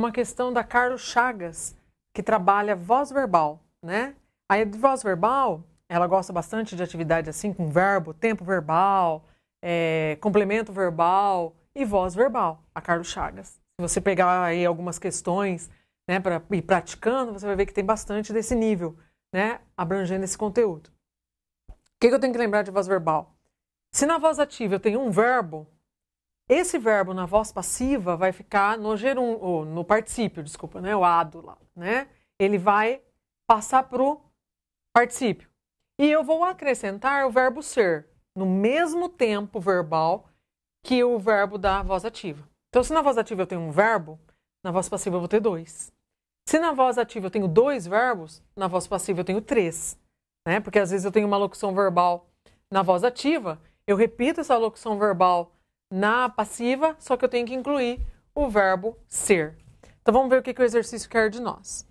uma questão da Carlos Chagas, que trabalha voz verbal, né? a voz verbal, ela gosta bastante de atividade assim com verbo, tempo verbal, é, complemento verbal e voz verbal, a Carlos Chagas. Se você pegar aí algumas questões, né, para ir praticando, você vai ver que tem bastante desse nível, né, abrangendo esse conteúdo. O que, que eu tenho que lembrar de voz verbal? Se na voz ativa eu tenho um verbo, esse verbo na voz passiva vai ficar no gerúndio, ou no particípio, desculpa, né? O ado lá, né? Ele vai passar pro particípio. E eu vou acrescentar o verbo ser no mesmo tempo verbal que o verbo da voz ativa. Então, se na voz ativa eu tenho um verbo, na voz passiva eu vou ter dois. Se na voz ativa eu tenho dois verbos, na voz passiva eu tenho três. Né? Porque às vezes eu tenho uma locução verbal na voz ativa, eu repito essa locução verbal na passiva, só que eu tenho que incluir o verbo ser. Então vamos ver o que, que o exercício quer de nós.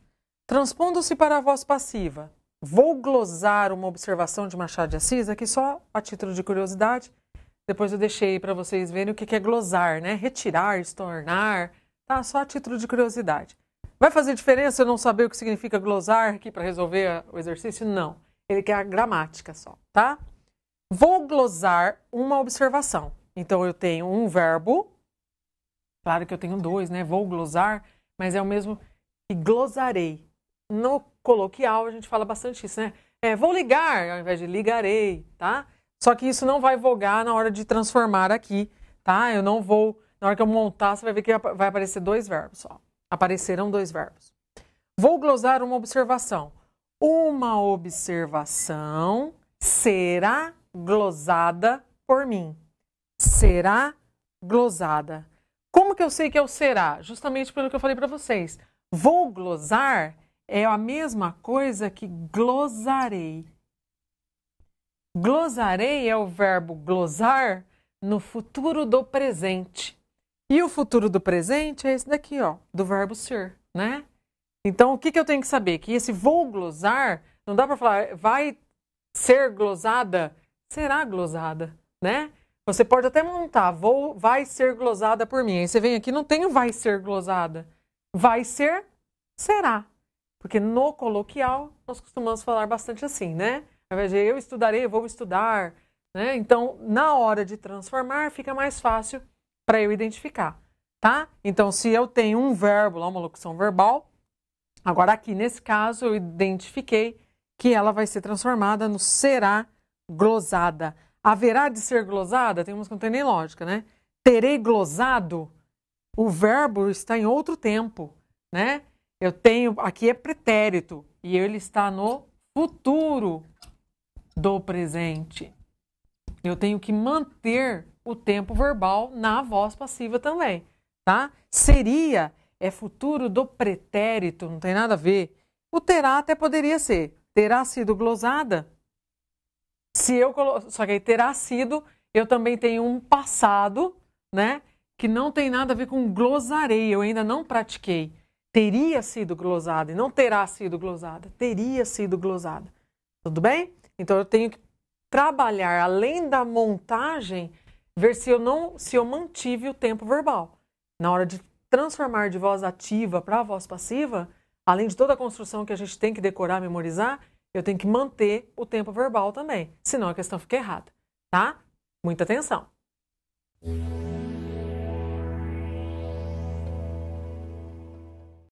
Transpondo-se para a voz passiva, vou glosar uma observação de Machado de Assis aqui só a título de curiosidade. Depois eu deixei para vocês verem o que, que é glosar, né? Retirar, estornar, tá? Só a título de curiosidade. Vai fazer diferença eu não saber o que significa glosar aqui para resolver o exercício? Não. Ele quer a gramática só, tá? Vou glosar uma observação. Então eu tenho um verbo, claro que eu tenho dois, né? Vou glosar, mas é o mesmo que glosarei. No coloquial a gente fala bastante isso, né? É, vou ligar ao invés de ligarei, tá? Só que isso não vai vogar na hora de transformar aqui, tá? Eu não vou. Na hora que eu montar, você vai ver que vai aparecer dois verbos só. Apareceram dois verbos. Vou glosar uma observação. Uma observação será glosada por mim será glosada. Como que eu sei que é o será? Justamente pelo que eu falei para vocês. Vou glosar é a mesma coisa que glosarei. Glosarei é o verbo glosar no futuro do presente. E o futuro do presente é esse daqui, ó, do verbo ser, né? Então, o que, que eu tenho que saber? Que esse vou glosar, não dá para falar vai ser glosada, será glosada, né? Você pode até montar, vou, vai ser glosada por mim. Aí você vem aqui, não tem o vai ser glosada. Vai ser, será. Porque no coloquial, nós costumamos falar bastante assim, né? Ao invés de eu estudarei, eu vou estudar. Né? Então, na hora de transformar, fica mais fácil para eu identificar, tá? Então, se eu tenho um verbo, lá, uma locução verbal, agora aqui nesse caso eu identifiquei que ela vai ser transformada no será glosada. Haverá de ser glosada? Tem música que não tem nem lógica, né? Terei glosado? O verbo está em outro tempo, né? Eu tenho, aqui é pretérito e ele está no futuro do presente. Eu tenho que manter o tempo verbal na voz passiva também, tá? Seria é futuro do pretérito, não tem nada a ver. O terá até poderia ser. Terá sido glosada? Se eu colo... Só que aí terá sido, eu também tenho um passado, né? Que não tem nada a ver com glosarei, eu ainda não pratiquei. Teria sido glosada e não terá sido glosada. Teria sido glosada. Tudo bem? Então eu tenho que trabalhar além da montagem, ver se eu não, se eu mantive o tempo verbal. Na hora de transformar de voz ativa para voz passiva, além de toda a construção que a gente tem que decorar, memorizar, eu tenho que manter o tempo verbal também, senão a questão fica errada, tá? Muita atenção!